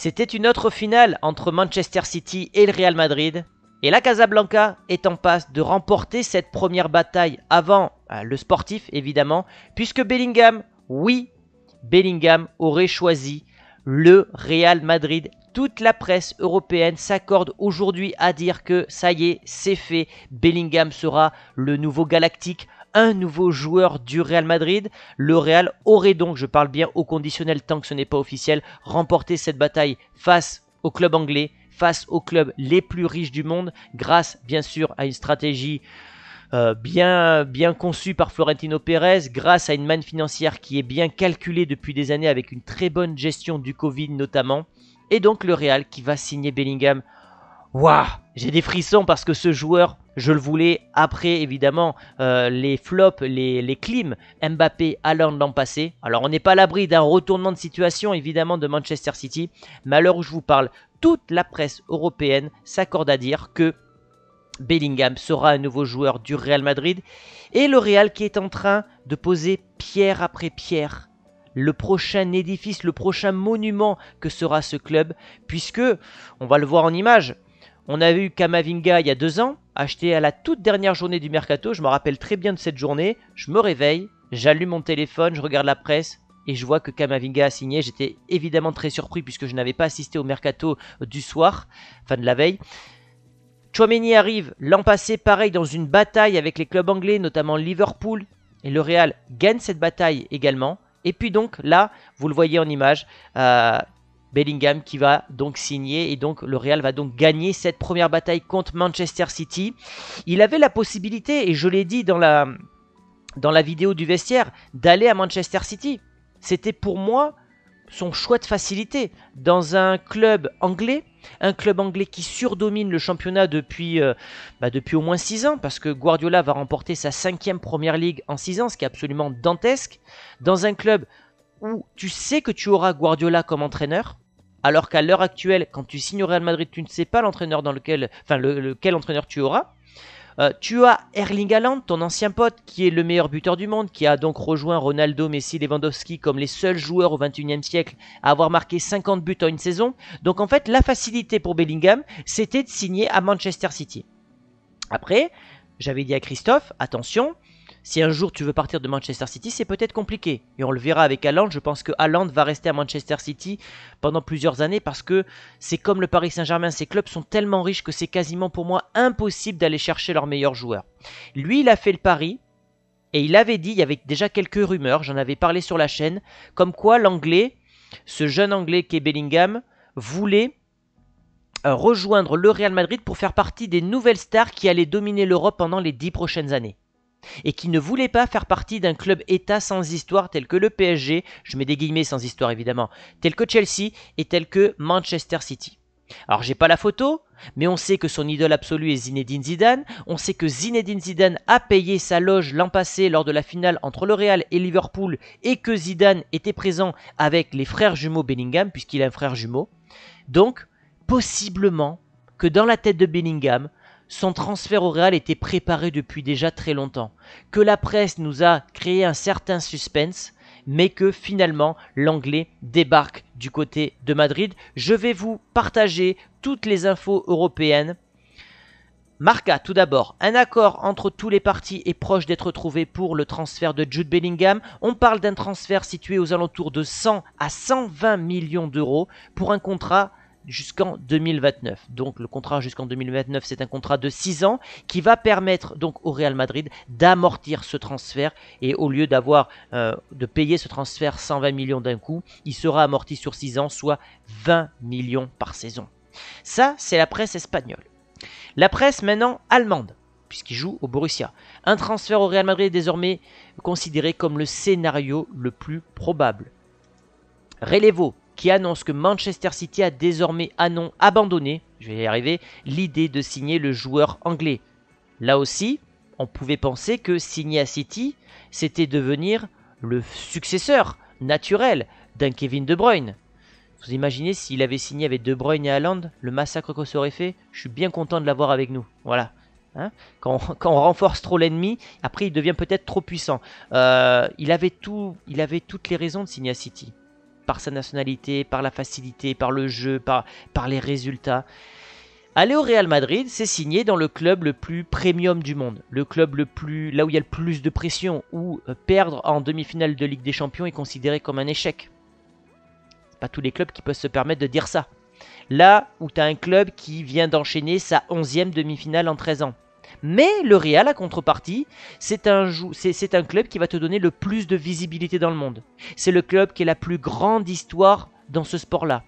C'était une autre finale entre Manchester City et le Real Madrid. Et la Casablanca est en passe de remporter cette première bataille avant euh, le sportif évidemment, puisque Bellingham, oui, Bellingham aurait choisi le Real Madrid. Toute la presse européenne s'accorde aujourd'hui à dire que ça y est, c'est fait, Bellingham sera le nouveau galactique, un nouveau joueur du Real Madrid. Le Real aurait donc, je parle bien au conditionnel tant que ce n'est pas officiel, remporté cette bataille face au club anglais, face aux clubs les plus riches du monde, grâce bien sûr à une stratégie euh, bien, bien conçue par Florentino Pérez, grâce à une manne financière qui est bien calculée depuis des années avec une très bonne gestion du Covid notamment. Et donc le Real qui va signer Bellingham. Waouh, j'ai des frissons parce que ce joueur, je le voulais après, évidemment, euh, les flops, les, les clims Mbappé, de l'an passé. Alors, on n'est pas à l'abri d'un retournement de situation, évidemment, de Manchester City. Mais à l'heure où je vous parle, toute la presse européenne s'accorde à dire que Bellingham sera un nouveau joueur du Real Madrid. Et le Real qui est en train de poser pierre après pierre le prochain édifice, le prochain monument que sera ce club, puisque, on va le voir en image, on avait eu Kamavinga il y a deux ans, acheté à la toute dernière journée du mercato. Je me rappelle très bien de cette journée. Je me réveille, j'allume mon téléphone, je regarde la presse et je vois que Kamavinga a signé. J'étais évidemment très surpris puisque je n'avais pas assisté au mercato du soir, enfin de la veille. Chouameni arrive l'an passé, pareil, dans une bataille avec les clubs anglais, notamment Liverpool. Et le Real gagne cette bataille également. Et puis donc là, vous le voyez en image, euh, Bellingham qui va donc signer et donc le Real va donc gagner cette première bataille contre Manchester City. Il avait la possibilité, et je l'ai dit dans la, dans la vidéo du vestiaire, d'aller à Manchester City. C'était pour moi son choix de facilité dans un club anglais, un club anglais qui surdomine le championnat depuis, euh, bah, depuis au moins 6 ans, parce que Guardiola va remporter sa cinquième première ligue en 6 ans, ce qui est absolument dantesque, dans un club où tu sais que tu auras Guardiola comme entraîneur, alors qu'à l'heure actuelle, quand tu signes au Real Madrid, tu ne sais pas l'entraîneur dans lequel, enfin lequel entraîneur tu auras. Euh, tu as Erling Haaland, ton ancien pote, qui est le meilleur buteur du monde, qui a donc rejoint Ronaldo, Messi, Lewandowski comme les seuls joueurs au XXIe siècle à avoir marqué 50 buts en une saison. Donc en fait, la facilité pour Bellingham, c'était de signer à Manchester City. Après, j'avais dit à Christophe, attention, si un jour tu veux partir de Manchester City, c'est peut-être compliqué. Et on le verra avec Haaland. Je pense que Haaland va rester à Manchester City pendant plusieurs années parce que c'est comme le Paris Saint-Germain. Ces clubs sont tellement riches que c'est quasiment pour moi impossible d'aller chercher leurs meilleurs joueurs. Lui, il a fait le pari. Et il avait dit, il y avait déjà quelques rumeurs, j'en avais parlé sur la chaîne, comme quoi l'anglais, ce jeune anglais qui est Bellingham, voulait euh, rejoindre le Real Madrid pour faire partie des nouvelles stars qui allaient dominer l'Europe pendant les dix prochaines années et qui ne voulait pas faire partie d'un club État sans histoire tel que le PSG, je mets des guillemets sans histoire évidemment, tel que Chelsea et tel que Manchester City. Alors j'ai pas la photo, mais on sait que son idole absolue est Zinedine Zidane, on sait que Zinedine Zidane a payé sa loge l'an passé lors de la finale entre le et Liverpool et que Zidane était présent avec les frères jumeaux Bellingham puisqu'il a un frère jumeau. Donc possiblement que dans la tête de Bellingham, son transfert au Real était préparé depuis déjà très longtemps, que la presse nous a créé un certain suspense, mais que finalement l'anglais débarque du côté de Madrid. Je vais vous partager toutes les infos européennes. Marca, tout d'abord, un accord entre tous les partis est proche d'être trouvé pour le transfert de Jude Bellingham. On parle d'un transfert situé aux alentours de 100 à 120 millions d'euros pour un contrat jusqu'en 2029. Donc le contrat jusqu'en 2029, c'est un contrat de 6 ans qui va permettre donc au Real Madrid d'amortir ce transfert et au lieu d'avoir euh, de payer ce transfert 120 millions d'un coup, il sera amorti sur 6 ans, soit 20 millions par saison. Ça, c'est la presse espagnole. La presse maintenant allemande puisqu'il joue au Borussia. Un transfert au Real Madrid est désormais considéré comme le scénario le plus probable. Relevo, qui annonce que Manchester City a désormais ah non abandonné, je vais y arriver, l'idée de signer le joueur anglais. Là aussi, on pouvait penser que signer à City, c'était devenir le successeur naturel d'un Kevin De Bruyne. Vous imaginez s'il avait signé avec De Bruyne et Haaland, le massacre qu'on aurait fait Je suis bien content de l'avoir avec nous. Voilà. Hein. quand, on, renforce trop l'ennemi, après il devient peut-être trop puissant. Euh, il, avait tout, il avait toutes les raisons de signer à City par sa nationalité, par la facilité, par le jeu, par, par les résultats. Aller au Real Madrid, c'est signer dans le club le plus premium du monde, le club le plus là où il y a le plus de pression, où euh, perdre en demi-finale de Ligue des Champions est considéré comme un échec. pas tous les clubs qui peuvent se permettre de dire ça. Là où tu as un club qui vient d'enchaîner sa 11e demi-finale en 13 ans, mais le Real, à contrepartie, c'est un, club qui va te donner le plus de visibilité dans le monde. C'est le club qui a la plus grande histoire dans ce sport-là.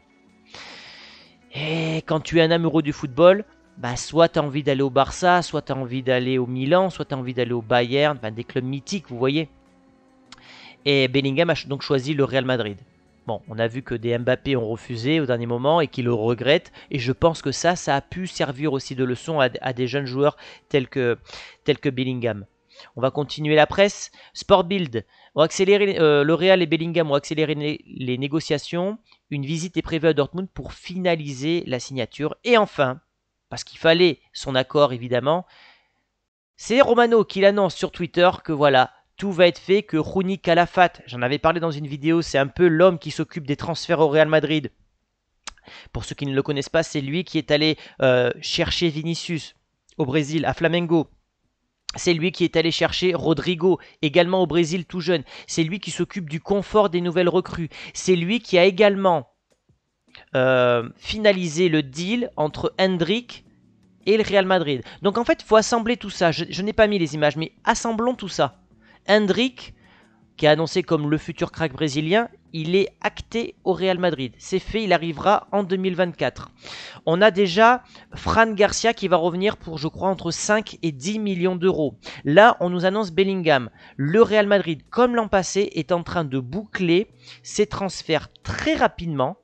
Et quand tu es un amoureux du football, bah, soit tu as envie d'aller au Barça, soit tu as envie d'aller au Milan, soit tu as envie d'aller au Bayern, des clubs mythiques, vous voyez. Et Bellingham a donc choisi le Real Madrid on a vu que des Mbappé ont refusé au dernier moment et qu'ils le regrettent. Et je pense que ça, ça a pu servir aussi de leçon à, des jeunes joueurs tels que, tels que Bellingham. On va continuer la presse. Sport Build. Ont euh, et Bellingham ont accéléré les négociations. Une visite est prévue à Dortmund pour finaliser la signature. Et enfin, parce qu'il fallait son accord évidemment, c'est Romano qui l'annonce sur Twitter que voilà, tout va être fait que Rooney Calafat, j'en avais parlé dans une vidéo, c'est un peu l'homme qui s'occupe des transferts au Real Madrid. Pour ceux qui ne le connaissent pas, c'est lui qui est allé euh, chercher Vinicius au Brésil, à Flamengo. C'est lui qui est allé chercher Rodrigo, également au Brésil tout jeune. C'est lui qui s'occupe du confort des nouvelles recrues. C'est lui qui a également euh, finalisé le deal entre Hendrik et le Real Madrid. Donc en fait, il faut assembler tout ça. je n'ai pas mis les images, mais assemblons tout ça. Hendrik, qui est annoncé comme le futur crack brésilien, il est acté au Real Madrid. C'est fait, il arrivera en 2024. On a déjà Fran Garcia qui va revenir pour, je crois, entre 5 et 10 millions d'euros. Là, on nous annonce Bellingham. Le Real Madrid, comme l'an passé, est en train de boucler ses transferts très rapidement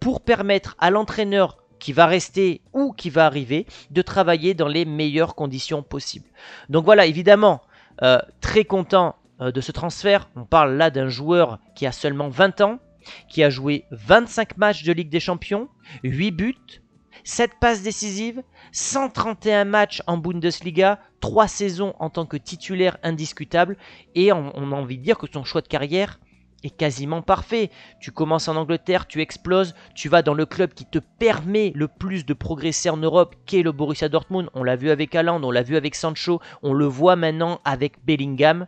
pour permettre à l'entraîneur qui va rester ou qui va arriver de travailler dans les meilleures conditions possibles. Donc voilà, évidemment, euh, très content euh, de ce transfert. On parle là d'un joueur qui a seulement 20 ans, qui a joué 25 matchs de Ligue des Champions, 8 buts, 7 passes décisives, 131 matchs en Bundesliga, 3 saisons en tant que titulaire indiscutable, et on a envie de dire que son choix de carrière est quasiment parfait. Tu commences en Angleterre, tu exploses, tu vas dans le club qui te permet le plus de progresser en Europe, qu'est le Borussia Dortmund. On l'a vu avec Haaland, on l'a vu avec Sancho, on le voit maintenant avec Bellingham.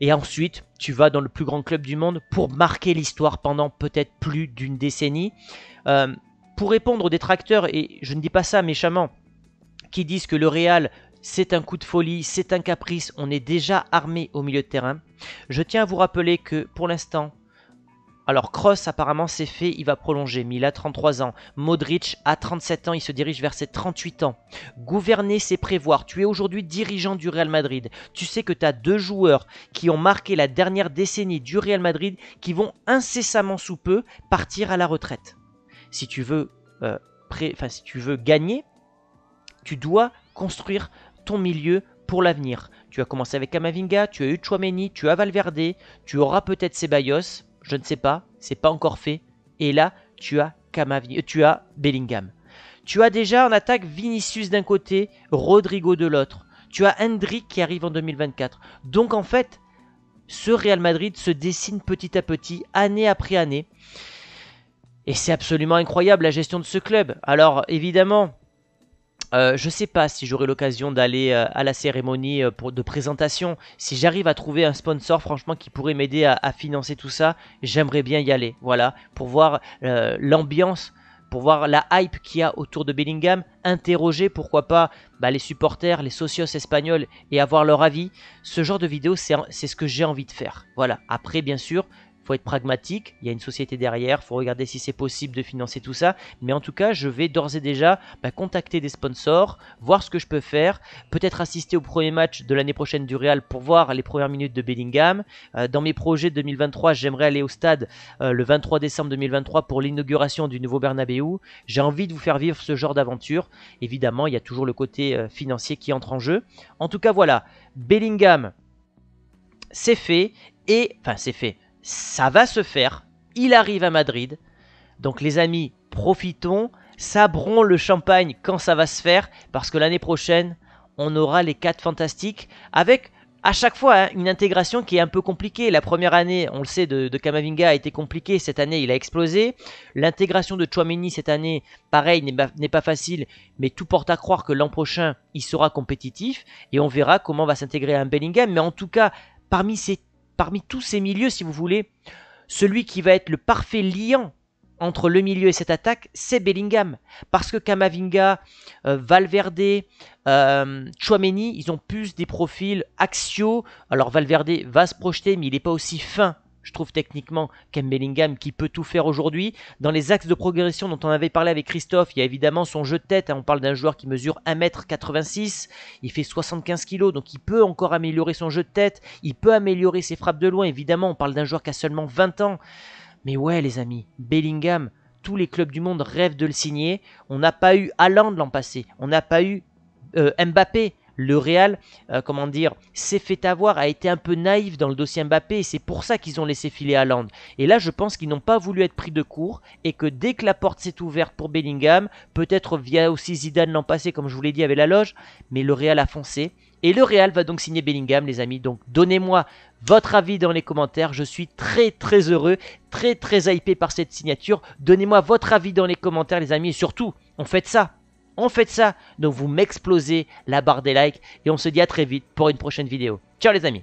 Et ensuite, tu vas dans le plus grand club du monde pour marquer l'histoire pendant peut-être plus d'une décennie. Euh, pour répondre aux détracteurs, et je ne dis pas ça méchamment, qui disent que le Real c'est un coup de folie, c'est un caprice, on est déjà armé au milieu de terrain. Je tiens à vous rappeler que pour l'instant, alors Cross apparemment c'est fait, il va prolonger, mais il a 33 ans. Modric a 37 ans, il se dirige vers ses 38 ans. Gouverner c'est prévoir, tu es aujourd'hui dirigeant du Real Madrid. Tu sais que tu as deux joueurs qui ont marqué la dernière décennie du Real Madrid qui vont incessamment sous peu partir à la retraite. Si tu veux, euh, pré... si tu veux gagner, tu dois construire milieu pour l'avenir. Tu as commencé avec Kamavinga, tu as eu Chouameni, tu as Valverde, tu auras peut-être Ceballos, je ne sais pas, c'est pas encore fait. Et là, tu as Kamavinga, euh, tu as Bellingham. Tu as déjà en attaque Vinicius d'un côté, Rodrigo de l'autre. Tu as Hendrik qui arrive en 2024. Donc en fait, ce Real Madrid se dessine petit à petit, année après année. Et c'est absolument incroyable la gestion de ce club. Alors évidemment, euh, je ne sais pas si j'aurai l'occasion d'aller euh, à la cérémonie euh, de présentation. Si j'arrive à trouver un sponsor, franchement, qui pourrait m'aider à, financer tout ça, j'aimerais bien y aller. Voilà, pour voir l'ambiance, pour voir la hype qu'il y a autour de Bellingham, interroger pourquoi pas bah, les supporters, les socios espagnols et avoir leur avis. Ce genre de vidéo, c'est ce que j'ai envie de faire. Voilà, après, bien sûr, faut être pragmatique, il y a une société derrière, faut regarder si c'est possible de financer tout ça. Mais en tout cas, je vais d'ores et déjà bah, contacter des sponsors, voir ce que je peux faire, peut-être assister au premier match de l'année prochaine du Real pour voir les premières minutes de Bellingham. Euh, dans mes projets de 2023, j'aimerais aller au stade euh, le 23 décembre 2023 pour l'inauguration du nouveau Bernabeu. J'ai envie de vous faire vivre ce genre d'aventure. Évidemment, il y a toujours le côté euh, financier qui entre en jeu. En tout cas, voilà, Bellingham, c'est fait. Et, enfin, c'est fait ça va se faire. Il arrive à Madrid. Donc les amis, profitons, sabrons le champagne quand ça va se faire, parce que l'année prochaine, on aura les quatre fantastiques avec à chaque fois hein, une intégration qui est un peu compliquée. La première année, on le sait, de, Kamavinga a été compliquée. Cette année, il a explosé. L'intégration de Chouameni cette année, pareil, n'est pas, facile, mais tout porte à croire que l'an prochain, il sera compétitif et on verra comment va s'intégrer un Bellingham. Mais en tout cas, parmi ces parmi tous ces milieux, si vous voulez, celui qui va être le parfait liant entre le milieu et cette attaque, c'est Bellingham. Parce que Kamavinga, euh, Valverde, euh, Chouameni, ils ont plus des profils axiaux. Alors Valverde va se projeter, mais il n'est pas aussi fin je trouve techniquement Cam Bellingham qui peut tout faire aujourd'hui. Dans les axes de progression dont on avait parlé avec Christophe, il y a évidemment son jeu de tête. Hein. on parle d'un joueur qui mesure 1m86, il fait 75 kg, donc il peut encore améliorer son jeu de tête, il peut améliorer ses frappes de loin. Évidemment, on parle d'un joueur qui a seulement 20 ans. Mais ouais les amis, Bellingham, tous les clubs du monde rêvent de le signer. On n'a pas eu de l'an passé, on n'a pas eu euh, Mbappé, le Real, euh, comment dire, s'est fait avoir, a été un peu naïf dans le dossier Mbappé et c'est pour ça qu'ils ont laissé filer Haaland. Et là, je pense qu'ils n'ont pas voulu être pris de court et que dès que la porte s'est ouverte pour Bellingham, peut-être via aussi Zidane l'an passé, comme je vous l'ai dit, avec la loge, mais le Real a foncé. Et le Real va donc signer Bellingham, les amis. Donc donnez-moi votre avis dans les commentaires. Je suis très très heureux, très très hypé par cette signature. Donnez-moi votre avis dans les commentaires, les amis. Et surtout, on fait ça on fait ça. Donc vous m'explosez la barre des likes et on se dit à très vite pour une prochaine vidéo. Ciao les amis